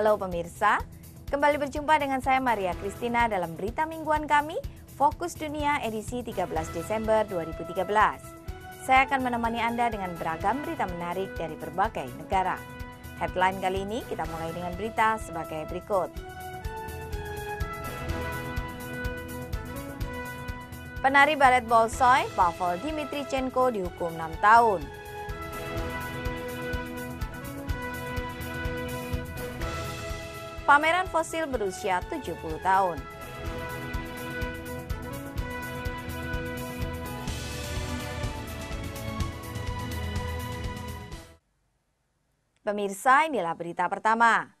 Halo pemirsa, kembali berjumpa dengan saya Maria Kristina dalam berita mingguan kami Fokus Dunia edisi 13 Desember 2013. Saya akan menemani Anda dengan beragam berita menarik dari berbagai negara. Headline kali ini kita mulai dengan berita sebagai berikut. Penari balet Bolshoi, Pavel Dimitrichenko dihukum 6 tahun. Pameran fosil berusia 70 tahun. Pemirsa, inilah berita pertama.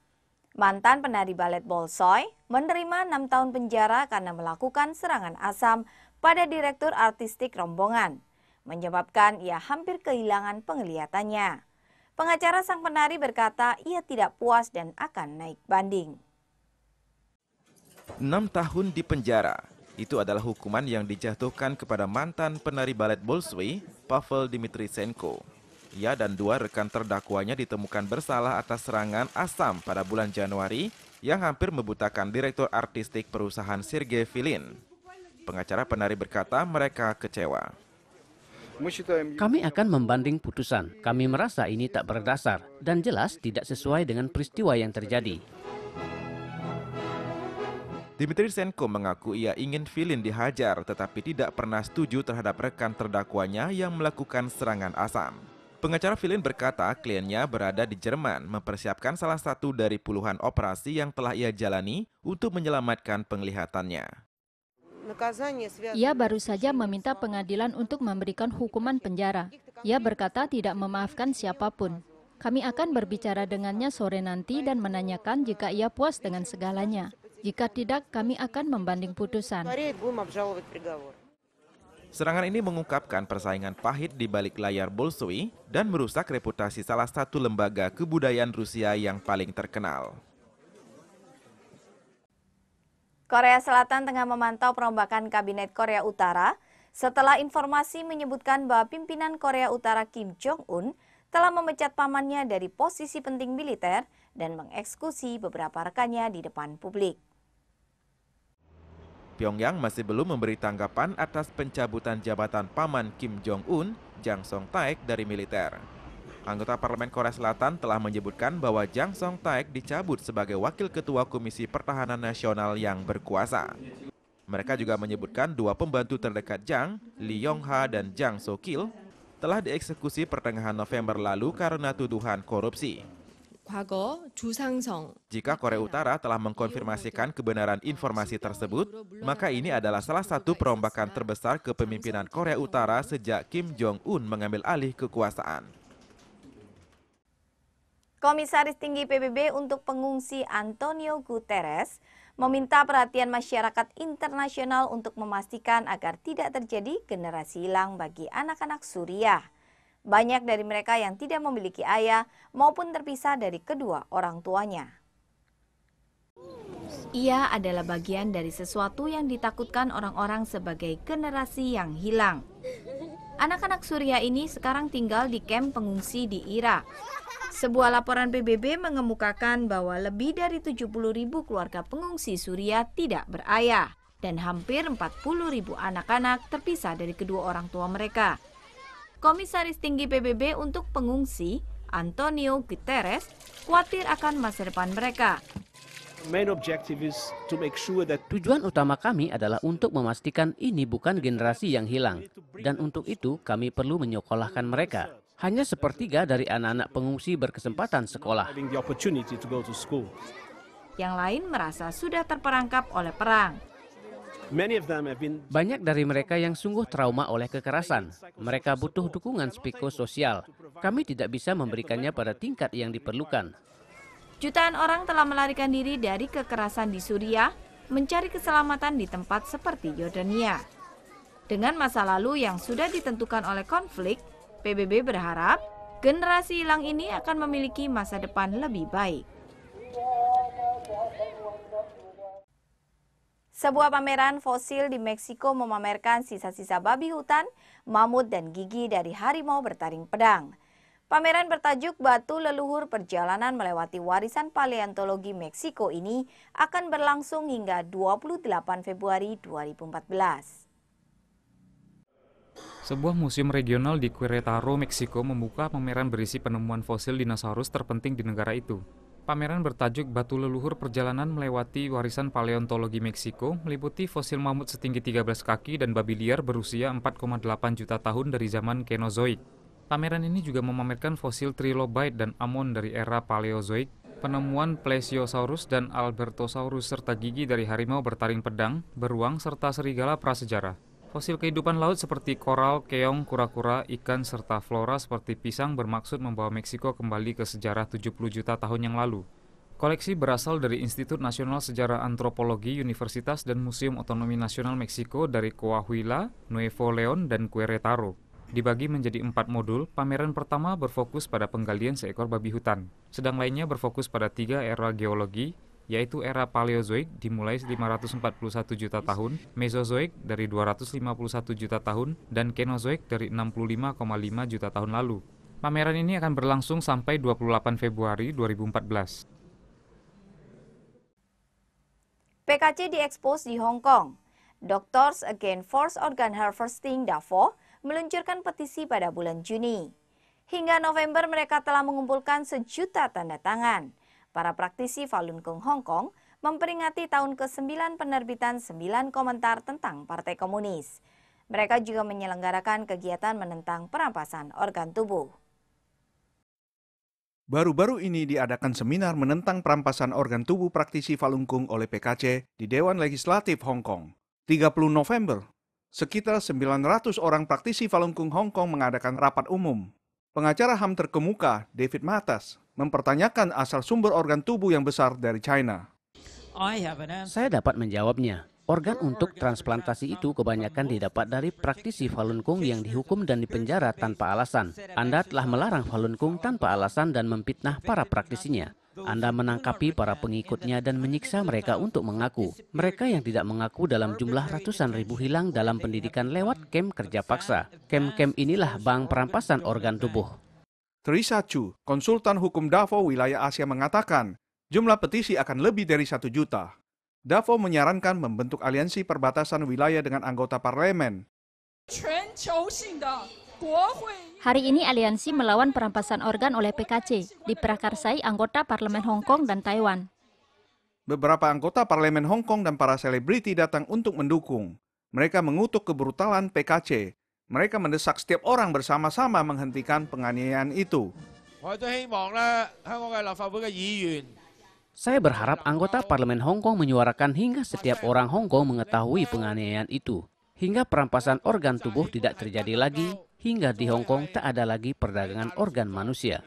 Mantan penari balet Bolsoy menerima 6 tahun penjara karena melakukan serangan asam pada direktur artistik rombongan, menyebabkan ia hampir kehilangan penglihatannya. Pengacara sang penari berkata ia tidak puas dan akan naik banding. Enam tahun di penjara, itu adalah hukuman yang dijatuhkan kepada mantan penari balet Bolshoi, Pavel Dimitri Senko. Ia dan dua rekan terdakwanya ditemukan bersalah atas serangan asam pada bulan Januari yang hampir membutakan direktur artistik perusahaan Sergei Filin. Pengacara penari berkata mereka kecewa. Kami akan membanding putusan. Kami merasa ini tak berdasar dan jelas tidak sesuai dengan peristiwa yang terjadi. Dimitri Senko mengaku ia ingin Filin dihajar tetapi tidak pernah setuju terhadap rekan terdakwanya yang melakukan serangan asam. Pengacara Filin berkata kliennya berada di Jerman mempersiapkan salah satu dari puluhan operasi yang telah ia jalani untuk menyelamatkan penglihatannya. Ia baru saja meminta pengadilan untuk memberikan hukuman penjara. Ia berkata tidak memaafkan siapapun. Kami akan berbicara dengannya sore nanti dan menanyakan jika ia puas dengan segalanya. Jika tidak, kami akan membanding putusan. Serangan ini mengungkapkan persaingan pahit di balik layar Bolshoi dan merusak reputasi salah satu lembaga kebudayaan Rusia yang paling terkenal. Korea Selatan tengah memantau perombakan Kabinet Korea Utara setelah informasi menyebutkan bahwa pimpinan Korea Utara Kim Jong-un telah memecat pamannya dari posisi penting militer dan mengeksekusi beberapa rekannya di depan publik. Pyongyang masih belum memberi tanggapan atas pencabutan jabatan paman Kim Jong-un, Jang Song-taek, dari militer. Anggota Parlemen Korea Selatan telah menyebutkan bahwa Jang Song Taek dicabut sebagai Wakil Ketua Komisi Pertahanan Nasional yang berkuasa. Mereka juga menyebutkan dua pembantu terdekat Jang, Lee Yong Ha dan Jang So Kil, telah dieksekusi pertengahan November lalu karena tuduhan korupsi. Jika Korea Utara telah mengkonfirmasikan kebenaran informasi tersebut, maka ini adalah salah satu perombakan terbesar kepemimpinan Korea Utara sejak Kim Jong-un mengambil alih kekuasaan. Komisaris Tinggi PBB untuk Pengungsi Antonio Guterres meminta perhatian masyarakat internasional untuk memastikan agar tidak terjadi generasi hilang bagi anak-anak Suriah. Banyak dari mereka yang tidak memiliki ayah maupun terpisah dari kedua orang tuanya. Ia adalah bagian dari sesuatu yang ditakutkan orang-orang sebagai generasi yang hilang. Anak-anak Suria ini sekarang tinggal di kamp pengungsi di Irak. Sebuah laporan PBB mengemukakan bahwa lebih dari 70 ribu keluarga pengungsi Suria tidak berayah dan hampir 40 ribu anak-anak terpisah dari kedua orang tua mereka. Komisaris Tinggi PBB untuk Pengungsi, Antonio Guterres, khawatir akan masa depan mereka. Tujuan utama kami adalah untuk memastikan ini bukan generasi yang hilang, dan untuk itu kami perlu menyekolahkan mereka. Hanya sepertiga dari anak-anak pengungsi berkesempatan sekolah. Yang lain merasa sudah terperangkap oleh perang. Banyak dari mereka yang sungguh trauma oleh kekerasan. Mereka butuh dukungan psikososial. Kami tidak bisa memberikannya pada tingkat yang diperlukan. Jutaan orang telah melarikan diri dari kekerasan di Suriah, mencari keselamatan di tempat seperti Yordania. Dengan masa lalu yang sudah ditentukan oleh konflik, PBB berharap generasi hilang ini akan memiliki masa depan lebih baik. Sebuah pameran fosil di Meksiko memamerkan sisa-sisa babi hutan, mamut, dan gigi dari harimau bertaring pedang. Pameran bertajuk Batu Leluhur Perjalanan Melewati Warisan Paleontologi Meksiko ini akan berlangsung hingga 28 Februari 2014. Sebuah museum regional di Querétaro, Meksiko membuka pameran berisi penemuan fosil dinosaurus terpenting di negara itu. Pameran bertajuk Batu Leluhur Perjalanan Melewati Warisan Paleontologi Meksiko meliputi fosil mamut setinggi 13 kaki dan babi liar berusia 4,8 juta tahun dari zaman Kenozoik. Pameran ini juga memamerkan fosil trilobite dan amon dari era Paleozoik, penemuan Plesiosaurus dan Albertosaurus serta gigi dari harimau bertaring pedang, beruang, serta serigala prasejarah. Fosil kehidupan laut seperti koral, keong, kura-kura, ikan, serta flora seperti pisang bermaksud membawa Meksiko kembali ke sejarah 70 juta tahun yang lalu. Koleksi berasal dari Institut Nasional Sejarah Antropologi Universitas dan Museum Otonomi Nasional Meksiko dari Coahuila, Nuevo León, dan Querétaro. Dibagi menjadi empat modul, pameran pertama berfokus pada penggalian seekor babi hutan, sedang lainnya berfokus pada tiga era geologi, yaitu era Paleozoik dimulai 541 juta tahun, Mesozoik dari 251 juta tahun, dan Kenozoik dari 65,5 juta tahun lalu. Pameran ini akan berlangsung sampai 28 Februari 2014. PKC diekspos di Hong Kong. Doctors Against Forced Organ Harvesting Davos meluncurkan petisi pada bulan Juni. Hingga November mereka telah mengumpulkan sejuta tanda tangan. Para praktisi Falun Gong Hong Kong memperingati tahun ke-9 penerbitan 9 komentar tentang Partai Komunis. Mereka juga menyelenggarakan kegiatan menentang perampasan organ tubuh. Baru-baru ini diadakan seminar menentang perampasan organ tubuh praktisi Falun Gong oleh PKC di Dewan Legislatif Hong Kong. 30 November Sekitar 900 orang praktisi Falun Gong Hong Kong mengadakan rapat umum. Pengacara HAM terkemuka, David Matas, mempertanyakan asal sumber organ tubuh yang besar dari China. Saya dapat menjawabnya. Organ untuk transplantasi itu kebanyakan didapat dari praktisi Falun Gong yang dihukum dan dipenjara tanpa alasan. Anda telah melarang Falun Gong tanpa alasan dan memfitnah para praktisinya. Anda menangkapi para pengikutnya dan menyiksa mereka untuk mengaku. Mereka yang tidak mengaku dalam jumlah ratusan ribu hilang dalam pendidikan lewat kem kerja paksa. Kem-kem inilah bank perampasan organ tubuh. Teresa Chu, konsultan hukum Davo wilayah Asia mengatakan, jumlah petisi akan lebih dari satu juta. Davo menyarankan membentuk aliansi perbatasan wilayah dengan anggota parlemen. 全球性的 Hari ini aliansi melawan perampasan organ oleh PKC, diperakarsai anggota parlemen Hong Kong dan Taiwan. Beberapa anggota parlemen Hong Kong dan para selebriti datang untuk mendukung. Mereka mengutuk kebrutalan PKC. Mereka mendesak setiap orang bersama-sama menghentikan penganiayaan itu. Saya berharap anggota parlemen Hong Kong menyuarakan hingga setiap orang Hong Kong mengetahui penganiayaan itu, hingga perampasan organ tubuh tidak terjadi lagi hingga di Hong Kong tak ada lagi perdagangan organ manusia.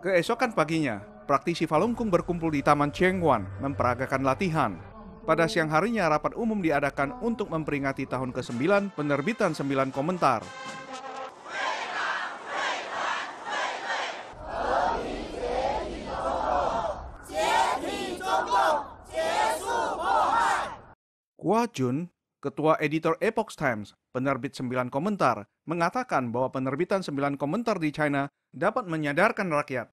Keesokan paginya, praktisi Falun Gong berkumpul di Taman Cheng Wan memperagakan latihan. Pada siang harinya rapat umum diadakan untuk memperingati tahun ke-9 penerbitan 9 komentar. Hua Jun Ketua Editor Epoch Times, penerbit 9 komentar, mengatakan bahwa penerbitan 9 komentar di China dapat menyadarkan rakyat.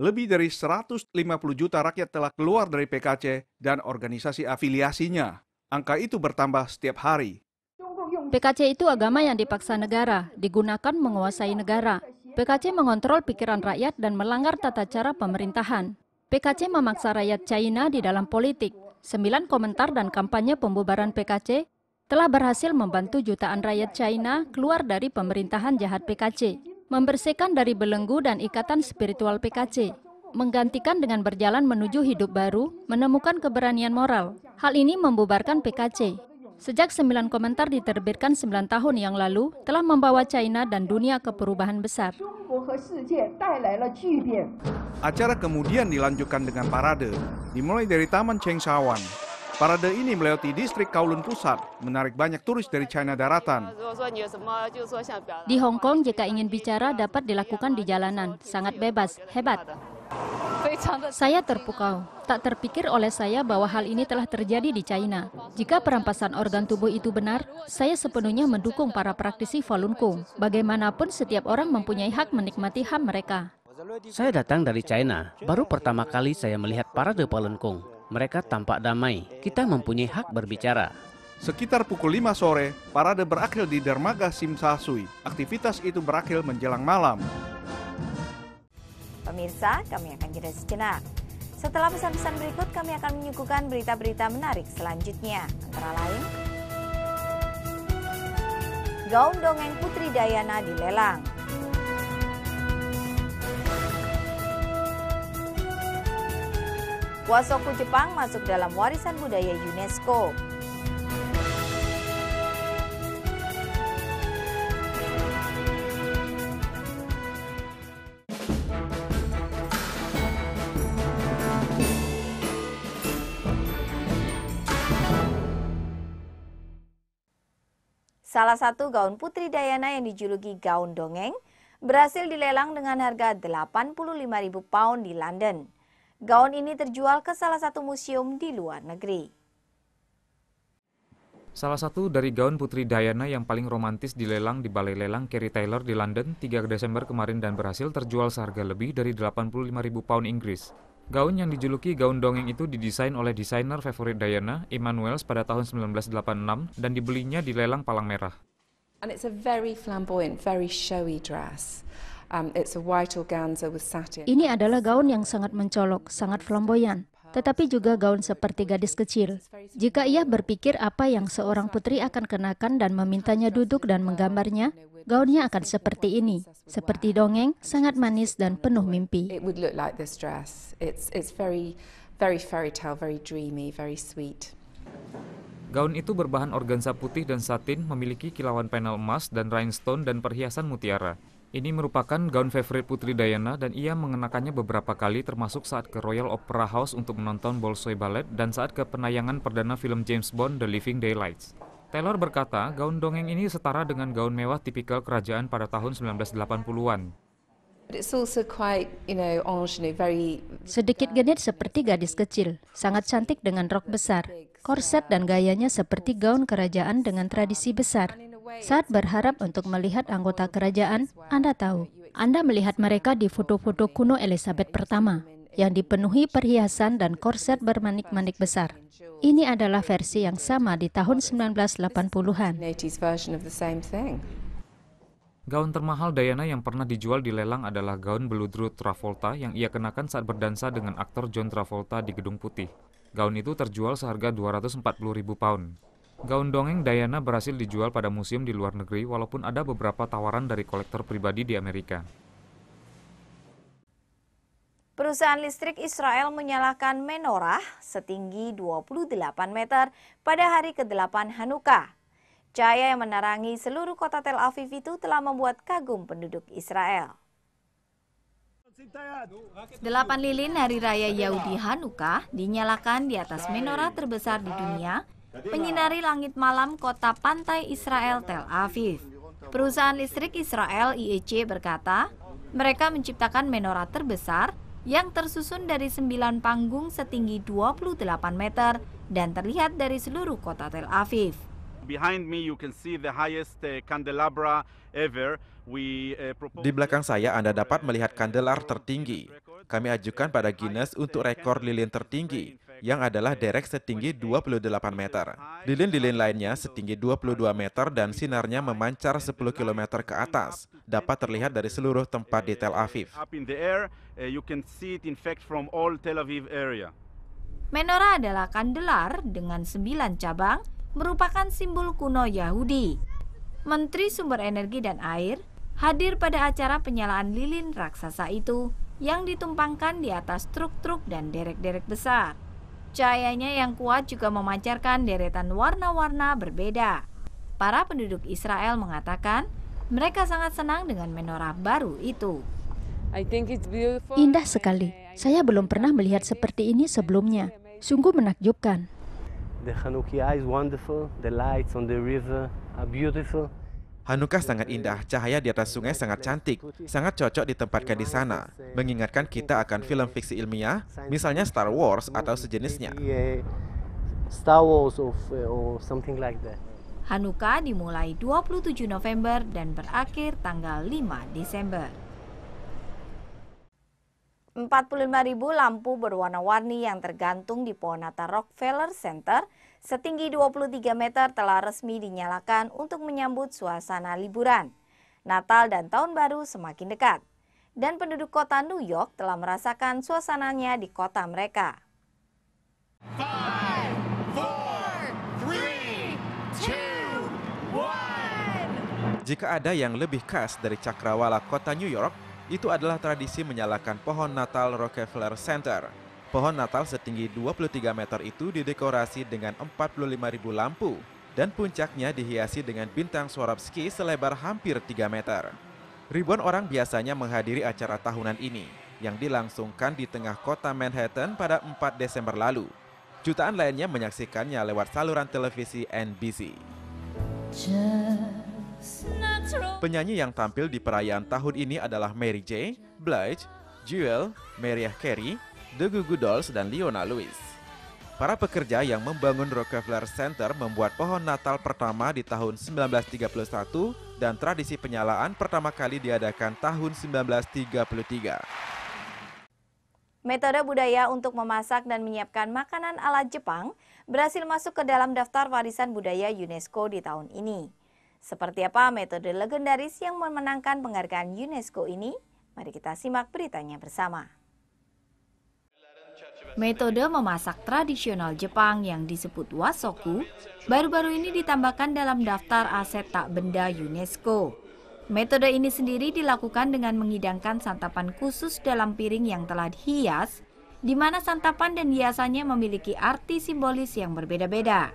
Lebih dari 150 juta rakyat telah keluar dari PKC dan organisasi afiliasinya. Angka itu bertambah setiap hari. PKC itu agama yang dipaksa negara, digunakan menguasai negara. PKC mengontrol pikiran rakyat dan melanggar tata cara pemerintahan. PKC memaksa rakyat China di dalam politik, Sembilan komentar dan kampanye pembubaran PKC telah berhasil membantu jutaan rakyat China keluar dari pemerintahan jahat PKC, membersihkan dari belenggu dan ikatan spiritual PKC, menggantikan dengan berjalan menuju hidup baru, menemukan keberanian moral. Hal ini membubarkan PKC, Sejak sembilan komentar diterbitkan sembilan tahun yang lalu, telah membawa China dan dunia ke perubahan besar. Acara kemudian dilanjutkan dengan parade, dimulai dari Taman Shawan. Parade ini melewati distrik Kowloon Pusat, menarik banyak turis dari China daratan. Di Hong Kong, jika ingin bicara dapat dilakukan di jalanan, sangat bebas, hebat. Saya terpukau. Tak terpikir oleh saya bahwa hal ini telah terjadi di China. Jika perampasan organ tubuh itu benar, saya sepenuhnya mendukung para praktisi Falun Gong. Bagaimanapun, setiap orang mempunyai hak menikmati HAM mereka. Saya datang dari China. Baru pertama kali saya melihat parade Falun Gong. Mereka tampak damai. Kita mempunyai hak berbicara. Sekitar pukul 5 sore, parade berakhir di Dermaga Simsasui. Aktivitas itu berakhir menjelang malam. Pemirsa, kami akan jeda sejenak. Setelah pesan-pesan berikut, kami akan menyuguhkan berita-berita menarik selanjutnya. Antara lain, gaun dongeng Putri Dayana dilelang. Wasoku Jepang masuk dalam warisan budaya UNESCO. Salah satu gaun Putri Diana yang dijuluki gaun dongeng berhasil dilelang dengan harga 85.000 pound di London. Gaun ini terjual ke salah satu museum di luar negeri. Salah satu dari gaun Putri Diana yang paling romantis dilelang di Balai Lelang Kerry Taylor di London 3 Desember kemarin dan berhasil terjual seharga lebih dari 85.000 pound Inggris. Gaun yang dijuluki gaun dongeng itu didesain oleh desainer favorit Diana, Emmanuels pada tahun 1986 dan dibelinya di lelang Palang Merah. And it's a very flamboyant, very showy dress. Um, it's a white organza with satin. Ini adalah gaun yang sangat mencolok, sangat flamboyan tetapi juga gaun seperti gadis kecil. Jika ia berpikir apa yang seorang putri akan kenakan dan memintanya duduk dan menggambarnya, gaunnya akan seperti ini, seperti dongeng, sangat manis dan penuh mimpi. Gaun itu berbahan organza putih dan satin, memiliki kilauan panel emas dan rhinestone dan perhiasan mutiara. Ini merupakan gaun favorit Putri Diana dan ia mengenakannya beberapa kali termasuk saat ke Royal Opera House untuk menonton Bolshoi Ballet dan saat ke penayangan perdana film James Bond The Living Daylights. Taylor berkata, gaun dongeng ini setara dengan gaun mewah tipikal kerajaan pada tahun 1980-an. Sedikit genit seperti gadis kecil, sangat cantik dengan rok besar. Korset dan gayanya seperti gaun kerajaan dengan tradisi besar. Saat berharap untuk melihat anggota kerajaan, Anda tahu, Anda melihat mereka di foto-foto kuno Elizabeth pertama yang dipenuhi perhiasan dan korset bermanik-manik besar. Ini adalah versi yang sama di tahun 1980-an. Gaun termahal Diana yang pernah dijual di lelang adalah gaun beludru Travolta yang ia kenakan saat berdansa dengan aktor John Travolta di Gedung Putih. Gaun itu terjual seharga 240 ribu pound. Gaun dongeng Diana berhasil dijual pada museum di luar negeri walaupun ada beberapa tawaran dari kolektor pribadi di Amerika. Perusahaan listrik Israel menyalakan menorah setinggi 28 meter pada hari ke-8 Hanukkah. Cahaya yang menerangi seluruh kota Tel Aviv itu telah membuat kagum penduduk Israel. Delapan lilin Hari Raya Yahudi Hanukkah dinyalakan di atas menorah terbesar di dunia, menyinari langit malam kota pantai Israel Tel Aviv. Perusahaan listrik Israel IEC berkata, mereka menciptakan menorah terbesar yang tersusun dari sembilan panggung setinggi 28 meter dan terlihat dari seluruh kota Tel Aviv. Di belakang saya Anda dapat melihat kandelar tertinggi. Kami ajukan pada Guinness untuk rekor lilin tertinggi yang adalah derek setinggi 28 meter. Lilin-lilin lainnya setinggi 22 meter dan sinarnya memancar 10 km ke atas, dapat terlihat dari seluruh tempat di Tel Aviv. Uh, Menora adalah kandelar dengan 9 cabang, merupakan simbol kuno Yahudi. Menteri Sumber Energi dan Air hadir pada acara penyalaan lilin raksasa itu yang ditumpangkan di atas truk-truk dan derek-derek besar. Cahayanya yang kuat juga memancarkan deretan warna-warna berbeda. Para penduduk Israel mengatakan mereka sangat senang dengan menorah baru itu. Indah sekali. Saya belum pernah melihat seperti ini sebelumnya. Sungguh menakjubkan. The Hanukkah is wonderful. The lights on the river are beautiful. Hanukkah sangat indah, cahaya di atas sungai sangat cantik, sangat cocok ditempatkan di sana, mengingatkan kita akan film fiksi ilmiah, misalnya Star Wars atau sejenisnya. Star Wars or something like that. Hanukkah dimulai 27 November dan berakhir tanggal 5 Desember. 45.000 lampu berwarna-warni yang tergantung di pohon Rockefeller Center – setinggi 23 meter telah resmi dinyalakan untuk menyambut suasana liburan. Natal dan Tahun Baru semakin dekat. Dan penduduk kota New York telah merasakan suasananya di kota mereka. Five, four, three, two, Jika ada yang lebih khas dari cakrawala kota New York, itu adalah tradisi menyalakan pohon Natal Rockefeller Center. Pohon Natal setinggi 23 meter itu didekorasi dengan 45.000 lampu dan puncaknya dihiasi dengan bintang Swarovski selebar hampir 3 meter. Ribuan orang biasanya menghadiri acara tahunan ini yang dilangsungkan di tengah kota Manhattan pada 4 Desember lalu. Jutaan lainnya menyaksikannya lewat saluran televisi NBC. Penyanyi yang tampil di perayaan tahun ini adalah Mary J, Blige, Jewel, Mariah Carey, The Goo Goo Dolls, dan Leona Lewis. Para pekerja yang membangun Rockefeller Center membuat pohon Natal pertama di tahun 1931 dan tradisi penyalaan pertama kali diadakan tahun 1933. Metode budaya untuk memasak dan menyiapkan makanan ala Jepang berhasil masuk ke dalam daftar warisan budaya UNESCO di tahun ini. Seperti apa metode legendaris yang memenangkan penghargaan UNESCO ini? Mari kita simak beritanya bersama. Metode memasak tradisional Jepang yang disebut wasoku baru-baru ini ditambahkan dalam daftar aset tak benda UNESCO. Metode ini sendiri dilakukan dengan menghidangkan santapan khusus dalam piring yang telah dihias, di mana santapan dan hiasannya memiliki arti simbolis yang berbeda-beda.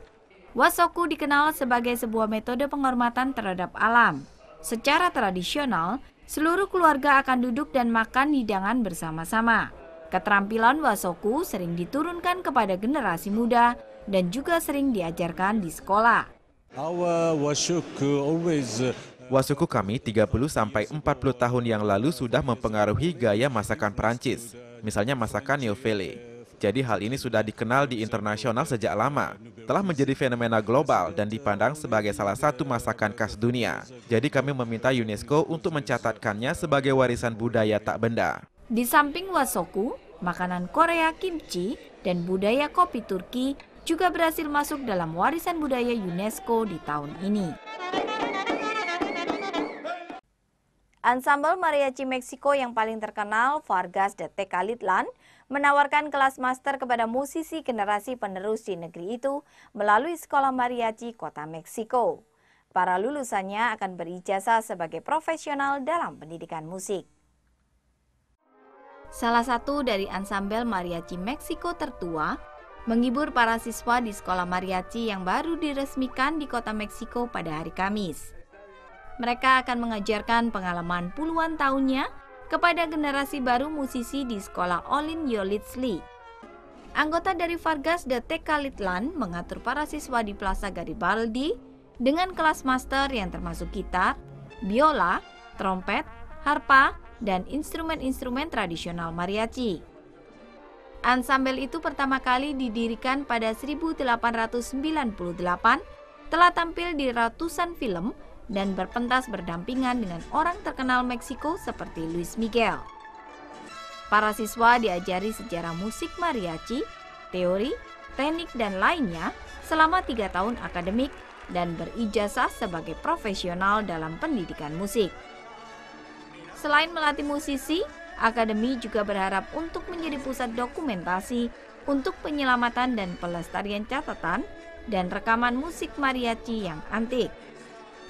Wasoku dikenal sebagai sebuah metode penghormatan terhadap alam. Secara tradisional, seluruh keluarga akan duduk dan makan hidangan bersama-sama. Keterampilan wasoku sering diturunkan kepada generasi muda dan juga sering diajarkan di sekolah. Uh, wasoku kami 30 sampai 40 tahun yang lalu sudah mempengaruhi gaya masakan Perancis, misalnya masakan Neofele. Jadi hal ini sudah dikenal di internasional sejak lama, telah menjadi fenomena global dan dipandang sebagai salah satu masakan khas dunia. Jadi kami meminta UNESCO untuk mencatatkannya sebagai warisan budaya tak benda. Di samping wasoku, makanan Korea kimchi dan budaya kopi Turki juga berhasil masuk dalam warisan budaya UNESCO di tahun ini. Ansambel Mariachi Meksiko yang paling terkenal, Vargas de Tecalitlan, menawarkan kelas master kepada musisi generasi penerus di negeri itu melalui Sekolah Mariachi Kota Meksiko. Para lulusannya akan berijazah sebagai profesional dalam pendidikan musik salah satu dari ansambel mariachi Meksiko tertua, menghibur para siswa di sekolah mariachi yang baru diresmikan di kota Meksiko pada hari Kamis. Mereka akan mengajarkan pengalaman puluhan tahunnya kepada generasi baru musisi di sekolah Olin Yolitsli. Anggota dari Vargas de Tekalitlan mengatur para siswa di Plaza Garibaldi dengan kelas master yang termasuk gitar, biola, trompet, harpa, dan instrumen-instrumen tradisional mariachi. Ansambel itu pertama kali didirikan pada 1898, telah tampil di ratusan film dan berpentas berdampingan dengan orang terkenal Meksiko seperti Luis Miguel. Para siswa diajari sejarah musik mariachi, teori, teknik, dan lainnya selama tiga tahun akademik dan berijazah sebagai profesional dalam pendidikan musik. Selain melatih musisi, Akademi juga berharap untuk menjadi pusat dokumentasi untuk penyelamatan dan pelestarian catatan dan rekaman musik mariachi yang antik.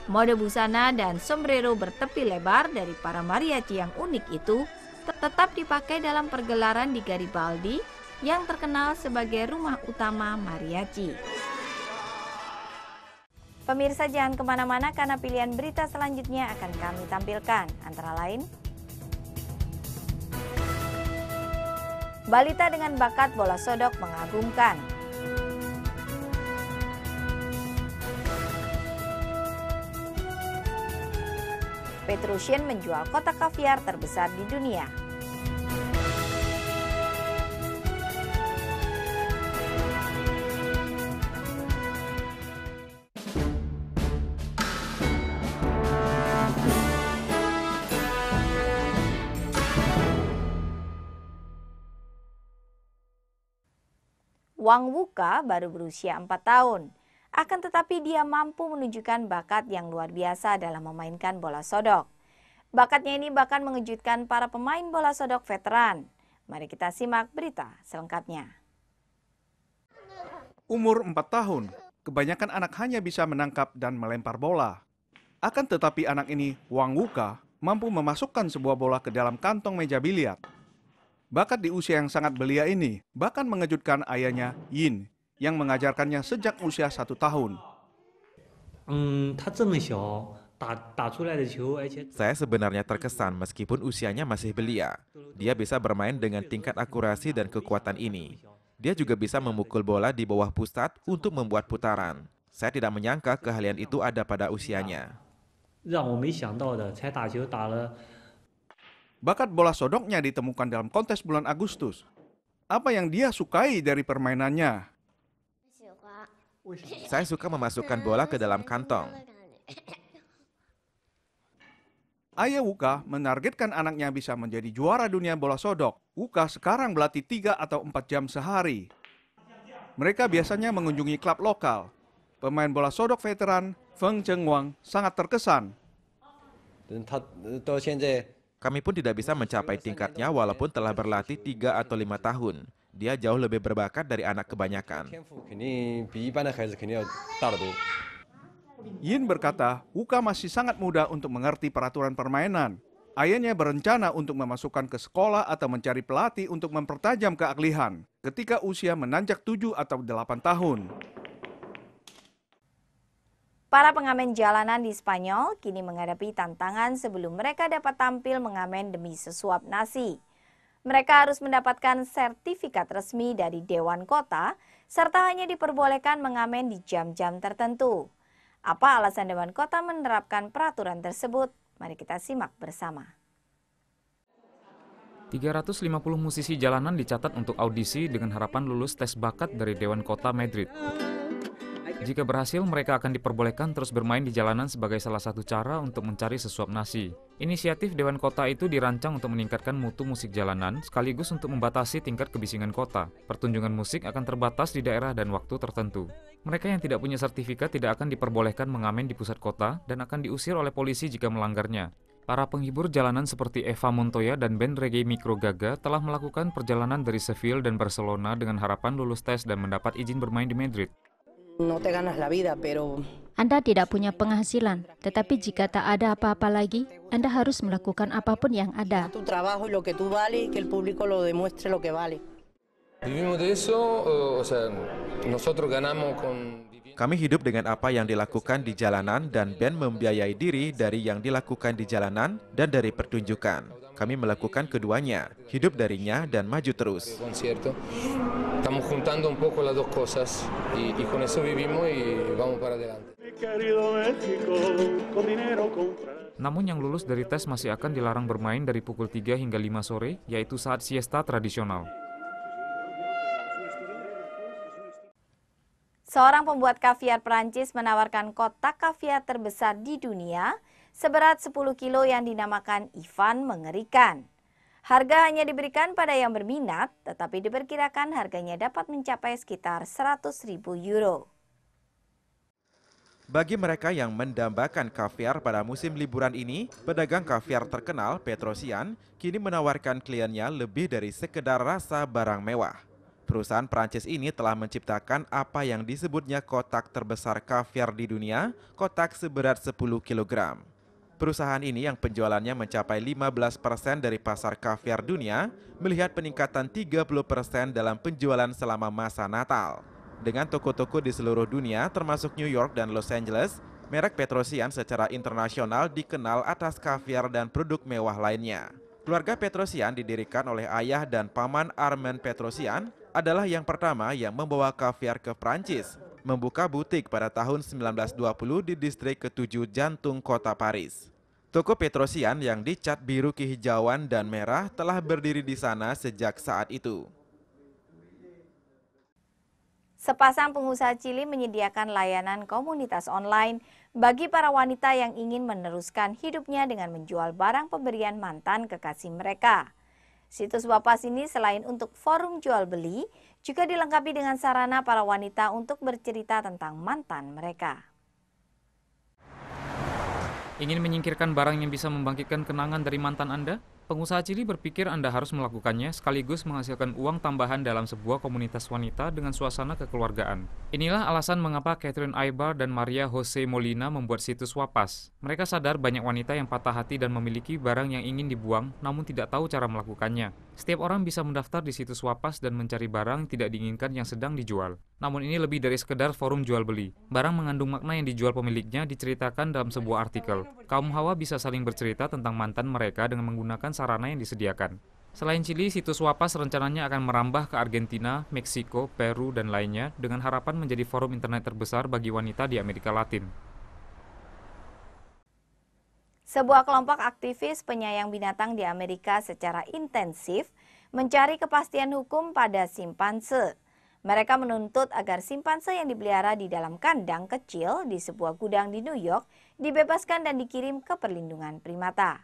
Mode busana dan sombrero bertepi lebar dari para mariachi yang unik itu tetap dipakai dalam pergelaran di Garibaldi yang terkenal sebagai rumah utama mariachi. Pemirsa jangan kemana-mana karena pilihan berita selanjutnya akan kami tampilkan. Antara lain, Balita dengan bakat bola sodok mengagumkan. Petrusian menjual kotak kaviar terbesar di dunia. Wang Wuka baru berusia 4 tahun. Akan tetapi dia mampu menunjukkan bakat yang luar biasa dalam memainkan bola sodok. Bakatnya ini bahkan mengejutkan para pemain bola sodok veteran. Mari kita simak berita selengkapnya. Umur 4 tahun, kebanyakan anak hanya bisa menangkap dan melempar bola. Akan tetapi anak ini, Wang Wuka, mampu memasukkan sebuah bola ke dalam kantong meja biliar Bakat di usia yang sangat belia ini bahkan mengejutkan ayahnya Yin yang mengajarkannya sejak usia satu tahun. Hmm, Saya sebenarnya terkesan meskipun usianya masih belia. Dia bisa bermain dengan tingkat akurasi dan kekuatan ini. Dia juga bisa memukul bola di bawah pusat untuk membuat putaran. Saya tidak menyangka keahlian itu ada pada usianya. 让我没想到的，才打球打了 Bakat bola sodoknya ditemukan dalam kontes bulan Agustus. Apa yang dia sukai dari permainannya? Saya suka memasukkan bola ke dalam kantong. Ayah Wuka menargetkan anaknya bisa menjadi juara dunia bola sodok. Wuka sekarang berlatih tiga atau empat jam sehari. Mereka biasanya mengunjungi klub lokal. Pemain bola sodok veteran Feng Cheng Wang sangat terkesan. Eh, kami pun tidak bisa mencapai tingkatnya walaupun telah berlatih 3 atau 5 tahun. Dia jauh lebih berbakat dari anak kebanyakan. Yin berkata, Wuka masih sangat muda untuk mengerti peraturan permainan. Ayahnya berencana untuk memasukkan ke sekolah atau mencari pelatih untuk mempertajam keahlian ketika usia menanjak 7 atau 8 tahun. Para pengamen jalanan di Spanyol kini menghadapi tantangan sebelum mereka dapat tampil mengamen demi sesuap nasi. Mereka harus mendapatkan sertifikat resmi dari Dewan Kota, serta hanya diperbolehkan mengamen di jam-jam tertentu. Apa alasan Dewan Kota menerapkan peraturan tersebut? Mari kita simak bersama. 350 musisi jalanan dicatat untuk audisi dengan harapan lulus tes bakat dari Dewan Kota Madrid. Jika berhasil, mereka akan diperbolehkan terus bermain di jalanan sebagai salah satu cara untuk mencari sesuap nasi. Inisiatif Dewan Kota itu dirancang untuk meningkatkan mutu musik jalanan, sekaligus untuk membatasi tingkat kebisingan kota. Pertunjungan musik akan terbatas di daerah dan waktu tertentu. Mereka yang tidak punya sertifikat tidak akan diperbolehkan mengamen di pusat kota dan akan diusir oleh polisi jika melanggarnya. Para penghibur jalanan seperti Eva Montoya dan band reggae Mikro Gaga telah melakukan perjalanan dari Seville dan Barcelona dengan harapan lulus tes dan mendapat izin bermain di Madrid. Anda tidak punya penghasilan, tetapi jika tak ada apa-apa lagi, Anda harus melakukan apapun yang ada. Kami hidup dengan apa yang dilakukan di jalanan dan band membiayai diri dari yang dilakukan di jalanan dan dari pertunjukan. Kami melakukan keduanya, hidup darinya dan maju terus. Estamos juntando un poco las dos cosas y, y con eso vivimos y vamos para adelante. Namun yang lulus dari tes masih akan dilarang bermain dari pukul 3 hingga 5 sore, yaitu saat siesta tradisional. Seorang pembuat kaviar Perancis menawarkan kotak kaviar terbesar di dunia seberat 10 kilo yang dinamakan Ivan Mengerikan. Harga hanya diberikan pada yang berminat, tetapi diperkirakan harganya dapat mencapai sekitar 100.000 euro. Bagi mereka yang mendambakan kaviar pada musim liburan ini, pedagang kaviar terkenal Petrosian kini menawarkan kliennya lebih dari sekedar rasa barang mewah. Perusahaan Perancis ini telah menciptakan apa yang disebutnya kotak terbesar kaviar di dunia, kotak seberat 10 kilogram. Perusahaan ini yang penjualannya mencapai 15% dari pasar kaviar dunia, melihat peningkatan 30% dalam penjualan selama masa Natal. Dengan toko-toko di seluruh dunia, termasuk New York dan Los Angeles, merek Petrosian secara internasional dikenal atas kaviar dan produk mewah lainnya. Keluarga Petrosian didirikan oleh ayah dan paman Armen Petrosian adalah yang pertama yang membawa kaviar ke Prancis membuka butik pada tahun 1920 di distrik ketujuh jantung kota Paris. Toko Petrosian yang dicat biru kehijauan dan merah telah berdiri di sana sejak saat itu. Sepasang pengusaha Cili menyediakan layanan komunitas online bagi para wanita yang ingin meneruskan hidupnya dengan menjual barang pemberian mantan kekasih mereka. Situs Wapas ini selain untuk forum jual beli, juga dilengkapi dengan sarana para wanita untuk bercerita tentang mantan mereka. Ingin menyingkirkan barang yang bisa membangkitkan kenangan dari mantan Anda? Pengusaha Cili berpikir Anda harus melakukannya sekaligus menghasilkan uang tambahan dalam sebuah komunitas wanita dengan suasana kekeluargaan. Inilah alasan mengapa Catherine Aibar dan Maria Jose Molina membuat situs Wapas. Mereka sadar banyak wanita yang patah hati dan memiliki barang yang ingin dibuang namun tidak tahu cara melakukannya. Setiap orang bisa mendaftar di situs Wapas dan mencari barang tidak diinginkan yang sedang dijual. Namun ini lebih dari sekedar forum jual beli. Barang mengandung makna yang dijual pemiliknya diceritakan dalam sebuah artikel. Kaum hawa bisa saling bercerita tentang mantan mereka dengan menggunakan sarana yang disediakan. Selain Chili, situs Wapas rencananya akan merambah ke Argentina, Meksiko, Peru, dan lainnya dengan harapan menjadi forum internet terbesar bagi wanita di Amerika Latin. Sebuah kelompok aktivis penyayang binatang di Amerika secara intensif mencari kepastian hukum pada simpanse. Mereka menuntut agar simpanse yang dipelihara di dalam kandang kecil di sebuah gudang di New York dibebaskan dan dikirim ke perlindungan primata.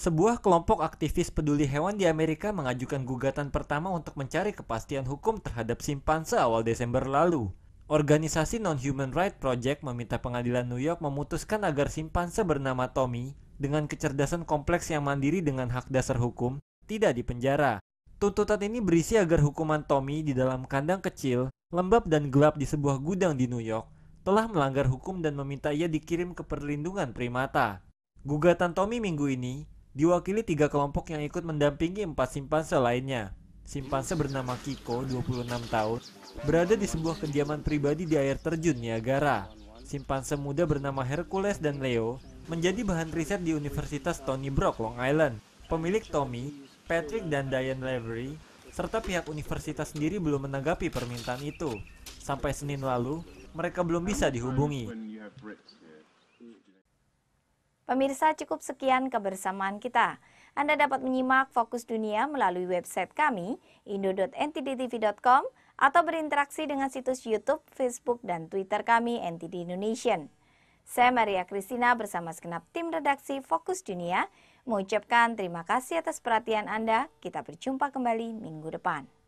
Sebuah kelompok aktivis peduli hewan di Amerika mengajukan gugatan pertama untuk mencari kepastian hukum terhadap simpanse awal Desember lalu. Organisasi Non-Human Rights Project meminta pengadilan New York memutuskan agar simpanse bernama Tommy dengan kecerdasan kompleks yang mandiri dengan hak dasar hukum tidak dipenjara. Tuntutan ini berisi agar hukuman Tommy di dalam kandang kecil, lembab dan gelap di sebuah gudang di New York telah melanggar hukum dan meminta ia dikirim ke perlindungan primata. Gugatan Tommy minggu ini Diwakili tiga kelompok yang ikut mendampingi empat simpanse lainnya. Simpanse bernama Kiko, 26 tahun, berada di sebuah kediaman pribadi di air terjun Niagara. Simpanse muda bernama Hercules dan Leo menjadi bahan riset di Universitas Tony Brock, Long Island. Pemilik Tommy, Patrick dan Diane Lavery, serta pihak universitas sendiri belum menanggapi permintaan itu. Sampai Senin lalu, mereka belum bisa dihubungi. Pemirsa cukup sekian kebersamaan kita. Anda dapat menyimak Fokus Dunia melalui website kami indo.ntdtv.com atau berinteraksi dengan situs YouTube, Facebook, dan Twitter kami NTD Indonesia. Saya Maria Kristina bersama segenap tim redaksi Fokus Dunia mengucapkan terima kasih atas perhatian Anda. Kita berjumpa kembali minggu depan.